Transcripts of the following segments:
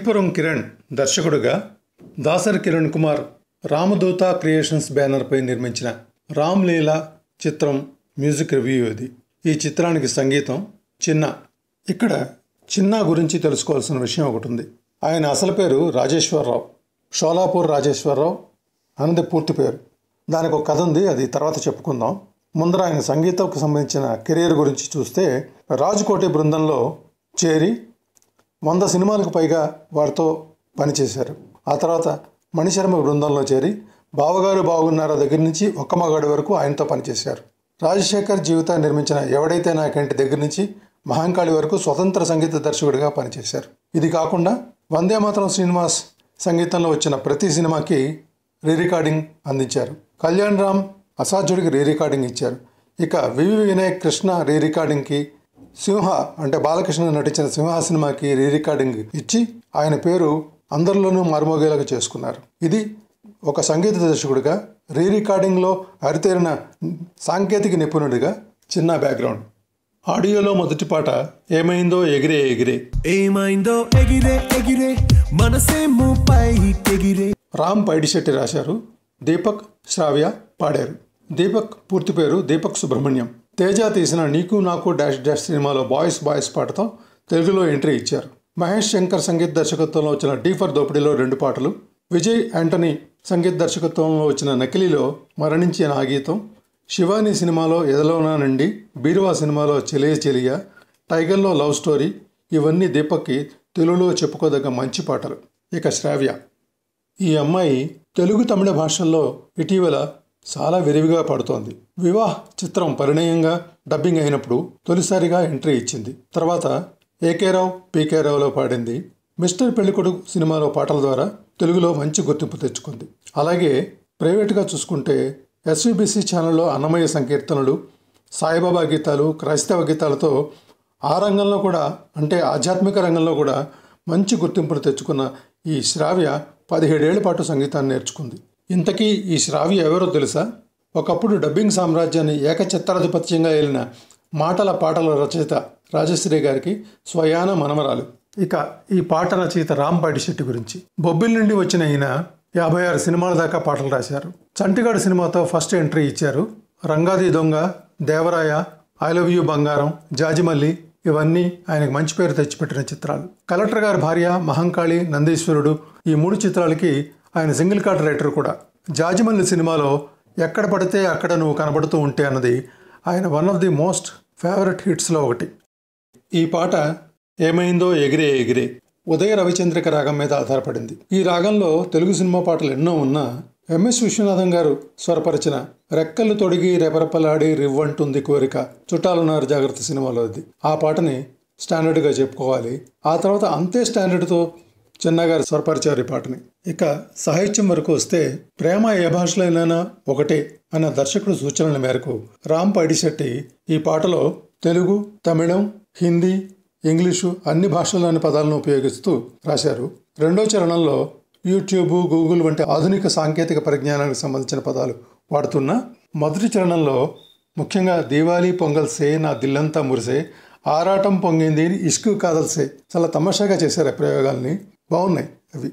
శ్రీపురం కిరణ్ దర్శకుడుగా దాసర్ కిరణ్ కుమార్ రామదూత క్రియేషన్స్ బ్యానర్పై నిర్మించిన రామ్లీల చిత్రం మ్యూజిక్ రివ్యూ ఇది ఈ చిత్రానికి సంగీతం చిన్న ఇక్కడ చిన్న గురించి తెలుసుకోవాల్సిన విషయం ఒకటి ఉంది ఆయన అసలు పేరు రాజేశ్వరరావు షోలాపూర్ రాజేశ్వరరావు అనేది పూర్తి పేరు దానికి ఒక కథ ఉంది అది తర్వాత చెప్పుకుందాం ముందర ఆయన సంగీతంకు సంబంధించిన కెరీర్ గురించి చూస్తే రాజకోటి బృందంలో చేరి వంద సినిమాలకు పైగా వారితో పనిచేశారు ఆ తర్వాత మణిశర్మ బృందంలో చేరి బావగారు బాగున్నారా దగ్గర నుంచి ఒక్క మగాడి వరకు ఆయనతో పనిచేశారు రాజశేఖర్ జీవిత నిర్మించిన ఎవడైతే నాకంటి దగ్గర నుంచి మహంకాళి వరకు స్వతంత్ర సంగీత దర్శకుడిగా పనిచేశారు ఇది కాకుండా వందే శ్రీనివాస్ సంగీతంలో వచ్చిన ప్రతి సినిమాకి రీ రికార్డింగ్ అందించారు కళ్యాణ్ రామ్ అసాధ్యుడికి రీ రికార్డింగ్ ఇచ్చారు ఇక వివి వినయ్ కృష్ణ రీ రికార్డింగ్కి సింహ అంటే బాలకృష్ణ నటించిన సింహ సినిమాకి రీ రికార్డింగ్ ఇచ్చి ఆయన పేరు అందరిలోనూ మర్మోగేలాగా చేసుకున్నారు ఇది ఒక సంగీత దర్శకుడిగా రీ రికార్డింగ్లో అరితేరిన సాంకేతిక నిపుణుడిగా చిన్న బ్యాక్గ్రౌండ్ ఆడియోలో మొదటి పాట ఏమైందో ఎగిరే ఎగిరే ఏమైందో ఎగిరే ఎగిరే మనసే ఎగిరే రామ్ పైడిశెట్టి రాశారు దీపక్ శ్రావ్య పాడారు దీపక్ పూర్తి పేరు దీపక్ సుబ్రహ్మణ్యం తేజ తీసిన నీకు నాకు డాష్ డాష్ సినిమాలో బాయ్స్ బాయ్స్ పాటతో తెలుగులో ఎంట్రీ ఇచ్చారు మహేష్ శంకర్ సంగీత దర్శకత్వంలో వచ్చిన డీఫర్ దోపిడీలో రెండు పాటలు విజయ్ యాంటనీ సంగీత దర్శకత్వంలో వచ్చిన నకిలీలో మరణించిన నా గీతం శివాని సినిమాలో ఎదలోనా నుండి బీరువా సినిమాలో చెలియ చెలియ టైగర్లో లవ్ స్టోరీ ఇవన్నీ దీపక్కి తెలుగులో చెప్పుకోదగ్గ మంచి పాటలు ఇక శ్రావ్య ఈ అమ్మాయి తెలుగు తమిళ భాషల్లో ఇటీవల చాలా విరివిగా పడుతోంది వివాహ్ చిత్రం పరిణయంగా డబ్బింగ్ అయినప్పుడు తొలిసారిగా ఎంట్రీ ఇచ్చింది తర్వాత ఏకే రావు పీకే రావులో పాడింది మిస్టర్ పెళ్ళికొడుకు సినిమాలో పాటల ద్వారా తెలుగులో మంచి గుర్తింపు తెచ్చుకుంది అలాగే ప్రైవేట్గా చూసుకుంటే ఎస్విబిసి ఛానల్లో అన్నమయ్య సంకీర్తనలు సాయిబాబా గీతాలు క్రైస్తవ గీతాలతో ఆ రంగంలో కూడా అంటే ఆధ్యాత్మిక రంగంలో కూడా మంచి గుర్తింపును తెచ్చుకున్న ఈ శ్రావ్య పదిహేడేళ్ల పాటు సంగీతాన్ని నేర్చుకుంది ఇంతకీ ఈ శ్రావి ఎవరో తెలుసా ఒకప్పుడు డబ్బింగ్ సామ్రాజ్యాన్ని ఏకచిత్తాధిపత్యంగా వెళ్ళిన మాటల పాటల రచయిత రాజశ్రీ గారికి స్వయాన మనమరాలు ఇక ఈ పాట రచయిత రాంపాటి శెట్టి గురించి బొబ్బిల్ నుండి వచ్చిన ఈయన యాభై ఆరు సినిమాల దాకా పాటలు రాశారు చంటిగాడు సినిమాతో ఫస్ట్ ఎంట్రీ ఇచ్చారు రంగాది దొంగ దేవరాయ ఐ లవ్ యూ బంగారం జాజిమల్లి ఇవన్నీ ఆయనకు మంచి పేరు తెచ్చిపెట్టిన చిత్రాలు కలెక్టర్ గారి భార్య మహంకాళి నందీశ్వరుడు ఈ మూడు చిత్రాలకి ఆయన సింగిల్ కార్డ్ రైటర్ కూడా జాజిమల్లి సినిమాలో ఎక్కడ పడితే అక్కడ నువ్వు కనబడుతూ ఉంటే అన్నది ఆయన one of the most favourite హిట్స్లో ఒకటి ఈ పాట ఏమైందో ఎగిరే ఎగిరే ఉదయ రవిచంద్రిక రాగం మీద ఆధారపడింది ఈ రాగంలో తెలుగు సినిమా పాటలు ఎన్నో ఉన్నా ఎంఎస్ విశ్వనాథం గారు స్వరపరిచిన రెక్కలు తొడిగి రెపరెపలాడి రివ్వంటుంది కోరిక చుట్టాలన్నారు జాగ్రత్త సినిమాలో అది ఆ పాటని స్టాండర్డ్గా చెప్పుకోవాలి ఆ తర్వాత అంతే స్టాండర్డ్తో చిన్నగారి స్వరపరిచారు పాటని ఇక సాహిత్యం వరకు వస్తే ప్రేమ ఏ భాషలోనైనా ఒకటే అన్న దర్శకుడు సూచనల మేరకు రామ్ పైడిశెట్టి ఈ పాటలో తెలుగు తమిళం హిందీ ఇంగ్లీషు అన్ని భాషల్లోని పదాలను ఉపయోగిస్తూ రాశారు రెండో చరణంలో యూట్యూబ్ గూగుల్ వంటి ఆధునిక సాంకేతిక పరిజ్ఞానానికి సంబంధించిన పదాలు వాడుతున్న మొదటి చరణంలో ముఖ్యంగా దీవాలి పొంగల్సే నా దిల్లంతా మురిసే ఆరాటం పొంగింది ఇష్కు కాదల్సే చాలా తమాషాగా చేశారు ఆ ప్రయోగాల్ని బాగున్నాయి అవి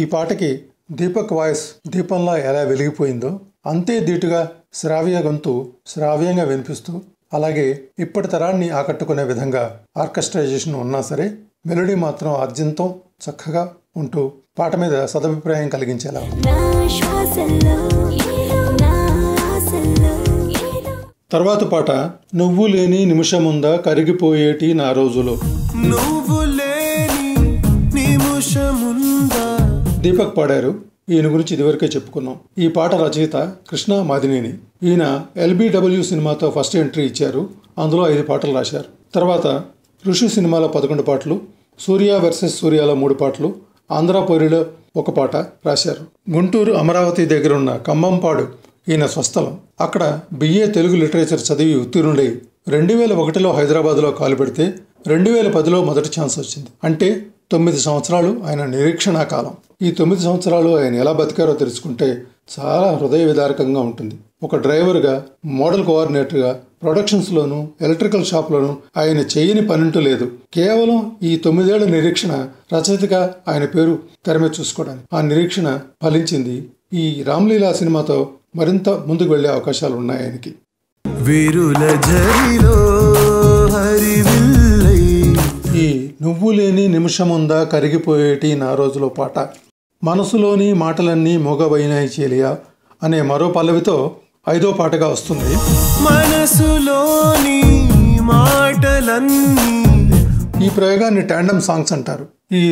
ఈ పాటకి దీపక్ వాయిస్ దీపంలా ఎలా వెలిగిపోయిందో అంతే ధీటుగా శ్రావ్య గొంతు శ్రావ్యంగా వినిపిస్తూ అలాగే ఇప్పటి తరాన్ని ఆకట్టుకునే విధంగా ఆర్కెస్ట్రైజేషన్ ఉన్నా సరే మెలోడీ మాత్రం అర్జంతం చక్కగా ఉంటూ పాట మీద సదభిప్రాయం కలిగించేలా తర్వాత పాట నువ్వు లేని నిమిషముందా కరిగిపోయేటి నా రోజులో నువ్వు దీపక్ పాడారు ఈయన గురించి ఇదివరకే చెప్పుకున్నాం ఈ పాట రచయిత కృష్ణ మాదినేని ఈయన ఎల్బిడబ్ల్యూ సినిమాతో ఫస్ట్ ఎంట్రీ ఇచ్చారు అందులో ఐదు పాటలు రాశారు తర్వాత ఋషి సినిమాలో పదకొండు పాటలు సూర్య వర్సెస్ సూర్యలో మూడు పాటలు ఆంధ్ర పొరిలో ఒక పాట రాశారు గుంటూరు అమరావతి దగ్గర ఉన్న కంబంపాడు ఈయన స్వస్థలం అక్కడ బిఏ తెలుగు లిటరేచర్ చదివి ఉత్తీర్ణుడై రెండు వేల ఒకటిలో హైదరాబాద్లో కాలు పెడితే రెండు వేల పదిలో మొదటి ఛాన్స్ వచ్చింది అంటే తొమ్మిది సంవత్సరాలు ఆయన నిరీక్షణ కాలం ఈ తొమ్మిది సంవత్సరాలు ఆయన ఎలా బతికారో తెలుసుకుంటే చాలా హృదయ విదారకంగా ఉంటుంది ఒక డ్రైవర్గా మోడల్ కోఆర్డినేటర్గా ప్రొడక్షన్స్లోను ఎలక్ట్రికల్ షాప్లోను ఆయన చేయని పనింటూ లేదు కేవలం ఈ తొమ్మిదేళ్ల నిరీక్షణ రచయితగా ఆయన పేరు తెరమే చూసుకోవడానికి ఆ నిరీక్షణ ఫలించింది ఈ రామ్లీలా సినిమాతో మరింత ముందుకు వెళ్లే అవకాశాలు ఉన్నాయి ఆయనకి వీరుల హరి ఈ నువ్వు లేని నిమిషముందా కరిగిపోయేటి నా రోజులో పాట మనసులోని మాటలన్నీ మూగబోయినాయి చేలియా అనే మరో పల్లవితో ఐదో పాటగా వస్తుంది మనసులోని మాటలన్నీ ఈ ప్రయోగాన్ని ట్యాండమ్ సాంగ్స్ అంటారు ఈ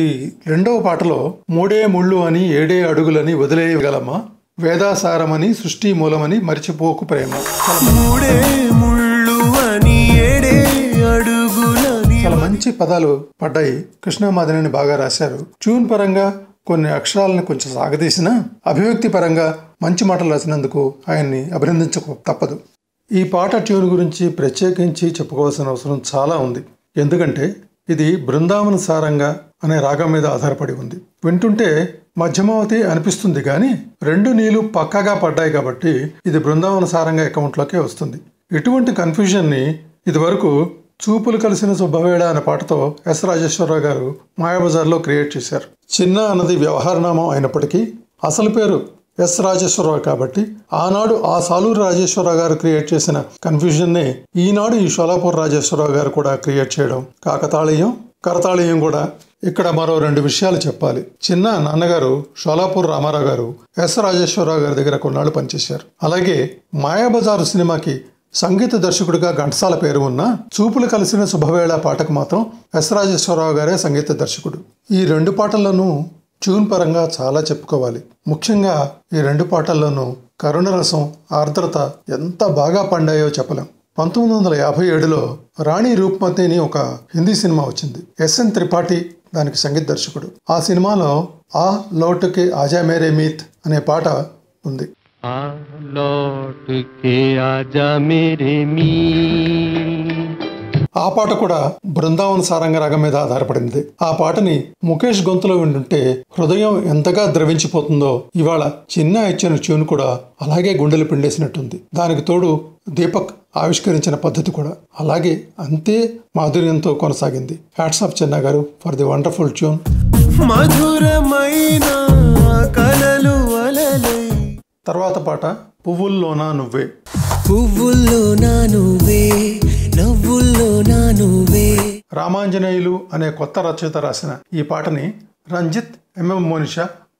రెండవ పాటలో మూడే ముళ్ళు అని ఏడే అడుగులని వదిలేయగలమా వేదాసారమని సృష్టి మూలమని మరిచిపోకు ప్రేమ మూడే మంచి పదాలు పడ్డాయి కృష్ణమాదిని బాగా రాశారు ట్యూన్ పరంగా కొన్ని అక్షరాలను కొంచెం సాగదీసిన అభివ్యక్తి పరంగా మంచి మాటలు రాసినందుకు ఆయన్ని అభినందించక తప్పదు ఈ పాట ట్యూన్ గురించి ప్రత్యేకించి చెప్పుకోవాల్సిన అవసరం చాలా ఉంది ఎందుకంటే ఇది బృందావన సారంగా అనే రాగం మీద ఆధారపడి ఉంది వింటుంటే మధ్యమావతి అనిపిస్తుంది కానీ రెండు నీళ్లు పక్కగా పడ్డాయి కాబట్టి ఇది బృందావన సారంగా అకౌంట్లోకే వస్తుంది ఇటువంటి కన్ఫ్యూజన్ని ఇదివరకు చూపులు కలిసిన శుభవేళ అనే పాటతో ఎస్ రాజేశ్వరరావు గారు మాయాబజార్లో క్రియేట్ చేశారు చిన్న అన్నది వ్యవహారనామం అయినప్పటికీ అసలు పేరు ఎస్ రాజేశ్వరరావు కాబట్టి ఆనాడు ఆ సాలూరు రాజేశ్వరరావు గారు క్రియేట్ చేసిన కన్ఫ్యూజన్నే ఈనాడు ఈ షోలాపూర్ రాజేశ్వరరావు గారు కూడా క్రియేట్ చేయడం కాకతాళీయం కరతాళీయం కూడా ఇక్కడ మరో రెండు విషయాలు చెప్పాలి చిన్న నాన్నగారు షోలాపూర్ రామారావు గారు ఎస్ రాజేశ్వరరావు గారి దగ్గర కొన్నాళ్ళు పనిచేశారు అలాగే మాయాబజారు సినిమాకి సంగీత దర్శకుడిగా ఘంటసాల పేరు ఉన్న చూపులు కలిసిన శుభవేళ పాటకు మాత్రం ఎస్ రాజేశ్వరరావు గారే సంగీత దర్శకుడు ఈ రెండు పాటల్లోనూ ట్యూన్ పరంగా చాలా చెప్పుకోవాలి ముఖ్యంగా ఈ రెండు పాటల్లోనూ కరుణరసం ఆర్ద్రత ఎంత బాగా పండాయో చెప్పలేం పంతొమ్మిది వందల యాభై ఏడులో రాణి రూప్మతిని ఒక హిందీ సినిమా వచ్చింది ఎస్ఎన్ త్రిపాఠి దానికి సంగీత దర్శకుడు ఆ సినిమాలో ఆ లోటుకి ఆజా మేరే మీత్ అనే పాట ఉంది ఆ పాట కూడా బృందావన సారంగ రాగం మీద ఆధారపడింది ఆ పాటని ముఖేష్ గొంతులో వింటుంటే హృదయం ఎంతగా ద్రవించిపోతుందో ఇవాళ చిన్న ఇచ్చిన ట్యూన్ కూడా అలాగే గుండెలు పిండేసినట్టుంది దానికి తోడు దీపక్ ఆవిష్కరించిన పద్ధతి కూడా అలాగే అంతే మాధుర్యంతో కొనసాగింది హ్యాట్స్ ఆఫ్ చెన్న గారు ఫర్ ది వండర్ఫుల్ ట్యూన్ మధురమైన కలలు అలలే తర్వాత పాట పువ్వుల్లోనా నువ్వే పువ్వుల్లోనా నువ్వే నవ్వుల్లోనా నువ్వే రామాంజనేయులు అనే కొత్త రచయిత రాసిన ఈ పాటని రంజిత్ ఎంఎం మోనిష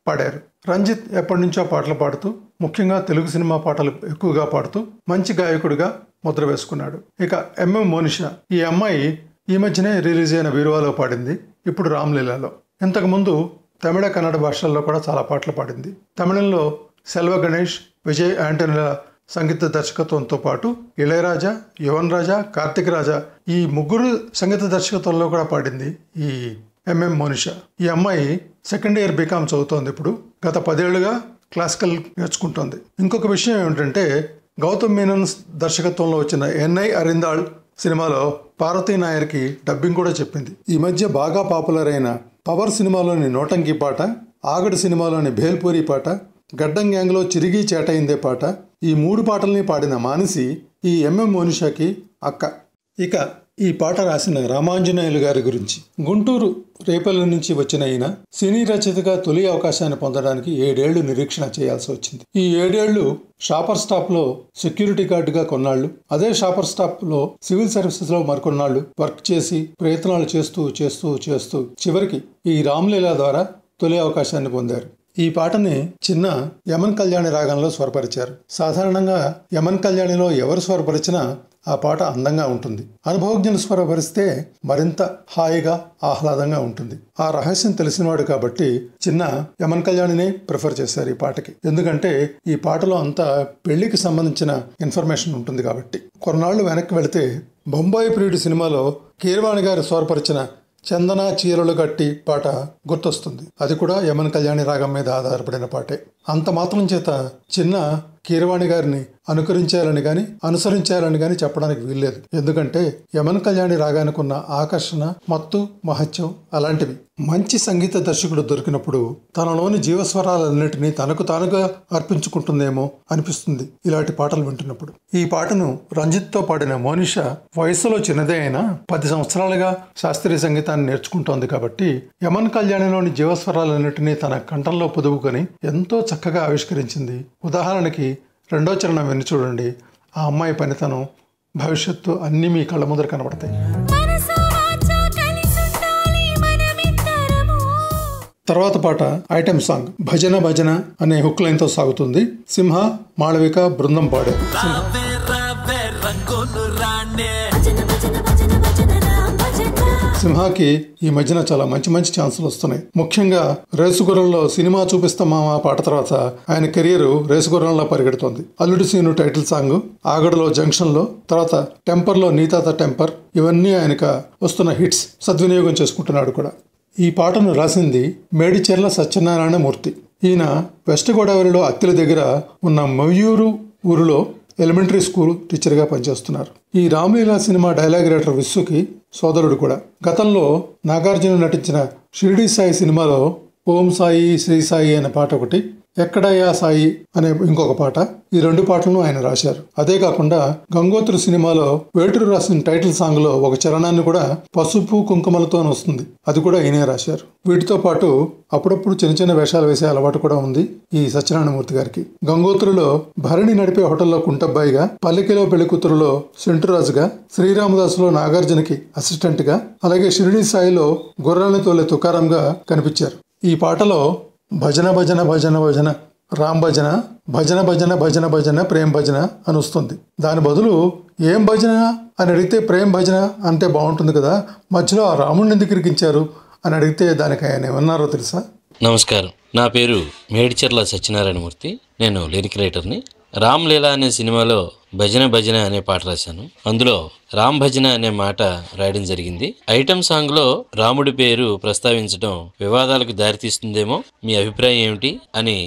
పాడారు రంజిత్ ఎప్పటి నుంచో పాటలు పాడుతూ ముఖ్యంగా తెలుగు సినిమా పాటలు ఎక్కువగా పాడుతూ మంచి గాయకుడిగా ముద్ర వేసుకున్నాడు ఇక ఎంఎం మోనిష ఈ అమ్మాయి ఈ మధ్యనే రిలీజ్ అయిన వీరువాలో పాడింది ఇప్పుడు రామ్లీలాలో ఇంతకుముందు తమిళ కన్నడ భాషల్లో కూడా చాలా పాటలు పాడింది తమిళంలో సెల్వ గణేష్ విజయ్ యాంటనీల సంగీత దర్శకత్వంతో పాటు ఇళయరాజా యువన్ రాజా కార్తిక్ రాజా ఈ ముగ్గురు సంగీత దర్శకత్వంలో కూడా పాడింది ఈ ఎంఎం మోనిష ఈ అమ్మాయి సెకండ్ ఇయర్ బీకామ్ చదువుతోంది ఇప్పుడు గత పదేళ్లుగా క్లాసికల్ నేర్చుకుంటోంది ఇంకొక విషయం ఏమిటంటే గౌతమ్ మీనన్ దర్శకత్వంలో వచ్చిన ఎన్ఐ అరిందాళ్ సినిమాలో పార్వతీ నాయర్కి డబ్బింగ్ కూడా చెప్పింది ఈ మధ్య బాగా పాపులర్ అయిన పవర్ సినిమాలోని నోటంకి పాట ఆగడి సినిమాలోని భేల్పూరి పాట గడ్డం గ్యాంగ్లో చిరిగి చేటయిందే పాట ఈ మూడు పాటల్ని పాడిన మానిసి ఈ ఎంఎం మోనిషాకి అక్క ఇక ఈ పాట రాసిన రామాంజనేయులు గారి గురించి గుంటూరు రేపల్లి నుంచి వచ్చిన ఆయన సినీ రచయితగా తొలి అవకాశాన్ని పొందడానికి ఏడేళ్లు నిరీక్షణ చేయాల్సి వచ్చింది ఈ ఏడేళ్లు షాపర్ స్టాప్లో సెక్యూరిటీ గార్డుగా కొన్నాళ్ళు అదే షాపర్ స్టాప్లో సివిల్ సర్వీసెస్లో మరికొన్నాళ్ళు వర్క్ చేసి ప్రయత్నాలు చేస్తూ చేస్తూ చేస్తూ చివరికి ఈ రామ్లీలా ద్వారా తొలి అవకాశాన్ని పొందారు ఈ పాటని చిన్న యమన్ కళ్యాణి రాగంలో స్వరపరిచారు సాధారణంగా యమన్ కళ్యాణిలో ఎవరు స్వరపరిచినా ఆ పాట అందంగా ఉంటుంది అనుభవజ్ఞులు స్వరపరిస్తే మరింత హాయిగా ఆహ్లాదంగా ఉంటుంది ఆ రహస్యం తెలిసినవాడు కాబట్టి చిన్న యమన్ కళ్యాణిని ప్రిఫర్ చేశారు ఈ పాటకి ఎందుకంటే ఈ పాటలో అంతా పెళ్లికి సంబంధించిన ఇన్ఫర్మేషన్ ఉంటుంది కాబట్టి కొన్నాళ్ళు వెనక్కి వెళితే బొంబాయి ప్రియుడి సినిమాలో కీర్వాణి గారు స్వరపరిచిన చందన చీరలు కట్టి పాట గుర్తొస్తుంది అది కూడా యమన్ కళ్యాణి రాగం మీద ఆధారపడిన పాటే అంత మాత్రం చేత చిన్న కీరవాణి గారిని అనుకరించాలని కానీ అనుసరించాలని కానీ చెప్పడానికి వీల్లేదు ఎందుకంటే యమన్ కళ్యాణి రాగానుకున్న ఆకర్షణ మత్తు మహత్యం అలాంటివి మంచి సంగీత దర్శకుడు దొరికినప్పుడు తనలోని జీవస్వరాలన్నింటినీ తనకు తానుగా అర్పించుకుంటుందేమో అనిపిస్తుంది ఇలాంటి పాటలు వింటున్నప్పుడు ఈ పాటను రంజిత్తో పాడిన మోనిష వయసులో చిన్నదే అయినా పది సంవత్సరాలుగా శాస్త్రీయ సంగీతాన్ని నేర్చుకుంటోంది కాబట్టి యమన్ కళ్యాణిలోని జీవస్వరాలన్నింటినీ తన కంఠంలో పొదువుకొని ఎంతో చక్కగా ఆవిష్కరించింది ఉదాహరణకి రెండో చరణం విని చూడండి ఆ అమ్మాయి పనితనం భవిష్యత్తు అన్ని మీ కళ్ళ ముందర కనబడతాయి తర్వాత పాట ఐటెం సాంగ్ భజన భజన అనే హుక్ లైన్ తో సాగుతుంది సింహ మాళవిక బృందం పాడే సినిమాకి ఈ మధ్యన చాలా మంచి మంచి ఛాన్సులు వస్తున్నాయి ముఖ్యంగా రేసుగుర్రంలో సినిమా చూపిస్తామా పాట తర్వాత ఆయన కెరియర్ రేసుగుర్రంలో పరిగెడుతోంది అల్లుడి సీను టైటిల్ సాంగ్ ఆగడలో జంక్షన్లో తర్వాత టెంపర్లో నీతాత టెంపర్ ఇవన్నీ ఆయనక వస్తున్న హిట్స్ సద్వినియోగం చేసుకుంటున్నాడు కూడా ఈ పాటను రాసింది మేడిచెర్ల సత్యనారాయణ మూర్తి ఈయన వెస్ట్ గోదావరిలో అత్తిల దగ్గర ఉన్న మయూరు ఊరిలో ఎలిమెంటరీ స్కూల్ టీచర్గా పనిచేస్తున్నారు ఈ రామ్లీలా సినిమా డైలాగ్ రైటర్ విశ్వకి సోదరుడు కూడా గతంలో నాగార్జున నటించిన షిరిడి సాయి సినిమాలో ఓం సాయి శ్రీ సాయి అనే పాట ఒకటి ఎక్కడయ్యా సాయి అనే ఇంకొక పాట ఈ రెండు పాటలను ఆయన రాశారు అదే కాకుండా గంగోత్రి సినిమాలో వేటూరు రాసిన టైటిల్ సాంగ్ లో ఒక చరణాన్ని కూడా పసుపు కుంకుమలతో వస్తుంది అది కూడా ఈయనే రాశారు వీటితో పాటు అప్పుడప్పుడు చిన్న చిన్న వేషాలు వేసే అలవాటు కూడా ఉంది ఈ సత్యనారాయణమూర్తి గారికి గంగోత్రిలో భరణి నడిపే హోటల్లో కుంటబ్బాయిగా పల్లెకిలో పెళ్లికూతురులో సెంటురాజుగా శ్రీరామదాసులో నాగార్జునకి అసిస్టెంట్గా అలాగే షిరిడి సాయిలో గుర్రాలని తోలే తుకారంగా కనిపించారు ఈ పాటలో భజన భజన భజన భజన రామ్ భజన భజన భజన భజన భజన ప్రేమ్ భజన అని వస్తుంది దాని బదులు ఏం భజన అని అడిగితే ప్రేమ్ భజన అంటే బాగుంటుంది కదా మధ్యలో ఆ రాముడిని ఎందుకు ఇరికించారు అని అడిగితే దానికి ఆయన ఏమన్నారో తెలుసా నమస్కారం నా పేరు మేడిచర్ల సత్యనారాయణమూర్తి నేను లిరిక్ రైటర్ని రామ్ లీలా అనే సినిమాలో భజన భజన అనే పాట రాశాను అందులో రామ్ భజన అనే మాట రాయడం జరిగింది ఐటమ్ సాంగ్ లో రాముడి పేరు ప్రస్తావించడం వివాదాలకు దారితీస్తుందేమో మీ అభిప్రాయం ఏమిటి అని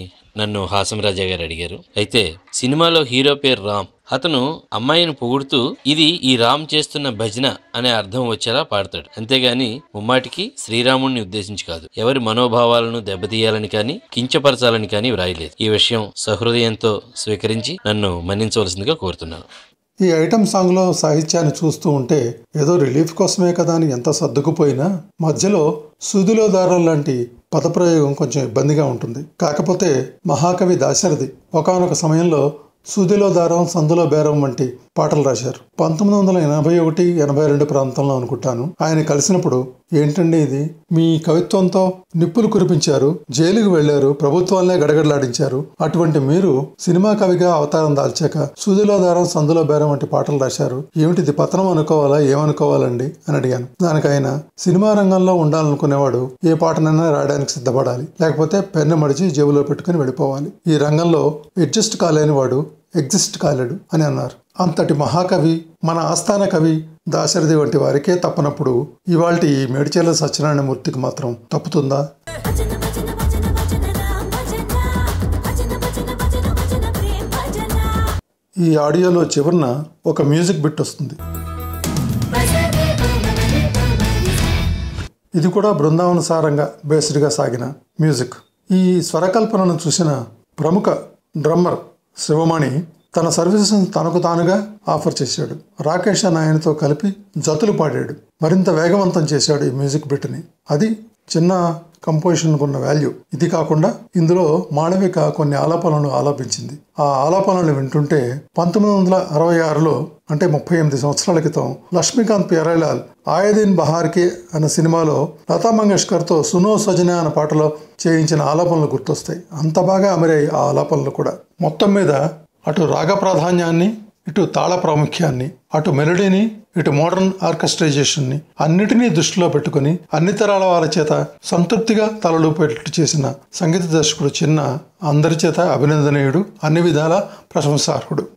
నన్ను హాసంరాజ గారు అడిగారు అయితే సినిమాలో హీరో పేరు రామ్ అతను అమ్మాయిని పొగుడుతూ ఇది ఈ రామ్ చేస్తున్న భజన అనే అర్థం వచ్చేలా పాడతాడు అంతేగాని ముమ్మాటికి శ్రీరాముణ్ణి ఉద్దేశించి కాదు ఎవరి మనోభావాలను దెబ్బతీయాలని కానీ కించపరచాలని కానీ వ్రాయలేదు ఈ విషయం సహృదయంతో స్వీకరించి నన్ను మన్నించవలసిందిగా కోరుతున్నాను ఈ ఐటమ్ సాంగ్లో సాహిత్యాన్ని చూస్తూ ఉంటే ఏదో రిలీఫ్ కోసమే కదా అని ఎంత సర్దుకుపోయినా మధ్యలో సూదిలో దారం లాంటి పదప్రయోగం కొంచెం ఇబ్బందిగా ఉంటుంది కాకపోతే మహాకవి దాశరథి ఒకనొక సమయంలో సుధిలో దారం సందులో బేరం వంటి పాటలు రాశారు పంతొమ్మిది వందల ఎనభై ఒకటి ఎనభై రెండు ప్రాంతంలో అనుకుంటాను ఆయన కలిసినప్పుడు ఏంటండి ఇది మీ కవిత్వంతో నిప్పులు కురిపించారు జైలుకు వెళ్లారు ప్రభుత్వాలనే గడగడలాడించారు అటువంటి మీరు సినిమా కవిగా అవతారం దాల్చాక సూదిలో దారం సందులో బేరం వంటి పాటలు రాశారు ఏమిటిది పతనం అనుకోవాలా ఏమనుకోవాలండి అని అడిగాను దానికైనా సినిమా రంగంలో ఉండాలనుకునేవాడు ఏ పాటనైనా రాయడానికి సిద్ధపడాలి లేకపోతే పెన్ను మడిచి జేబులో పెట్టుకుని వెళ్ళిపోవాలి ఈ రంగంలో అడ్జస్ట్ కాలేని వాడు ఎగ్జిస్ట్ కాలేడు అని అన్నారు అంతటి మహాకవి మన ఆస్థాన కవి దాశరథి వంటి వారికే తప్పనప్పుడు ఇవాళ ఈ సత్యనారాయణ సత్యనారాయణమూర్తికి మాత్రం తప్పుతుందా ఈ ఆడియోలో చివరిన ఒక మ్యూజిక్ బిట్ వస్తుంది ఇది కూడా బృందావనసారంగా బేస్డ్గా సాగిన మ్యూజిక్ ఈ స్వరకల్పనను చూసిన ప్రముఖ డ్రమ్మర్ శివమణి తన సర్వీసెస్ తనకు తానుగా ఆఫర్ చేశాడు రాకేష్ అని ఆయనతో కలిపి జతులు పాడాడు మరింత వేగవంతం చేశాడు ఈ మ్యూజిక్ బిట్ని అది చిన్న కంపోజిషన్కు ఉన్న వాల్యూ ఇది కాకుండా ఇందులో మాళవిక కొన్ని ఆలాపనలు ఆలోపించింది ఆ ఆలాపనలు వింటుంటే పంతొమ్మిది వందల అరవై ఆరులో అంటే ముప్పై ఎనిమిది సంవత్సరాల క్రితం లక్ష్మీకాంత్ ప్యారైలాల్ ఆయదీన్ బహార్కి అనే సినిమాలో లతా మంగేష్కర్తో సునో సజన అనే పాటలో చేయించిన ఆలాపనలు గుర్తొస్తాయి అంత బాగా అమరాయి ఆ ఆలాపనలు కూడా మొత్తం మీద అటు రాగ ప్రాధాన్యాన్ని ఇటు తాళ ప్రాముఖ్యాన్ని అటు మెలడీని ఇటు మోడర్న్ ఆర్కెస్ట్రైజేషన్ని అన్నిటినీ దృష్టిలో పెట్టుకుని అన్ని తరాల వాళ్ళ చేత సంతృప్తిగా తలలూపేటట్టు చేసిన సంగీత దర్శకుడు చిన్న అందరి చేత అభినందనీయుడు అన్ని విధాల ప్రశంసార్హుడు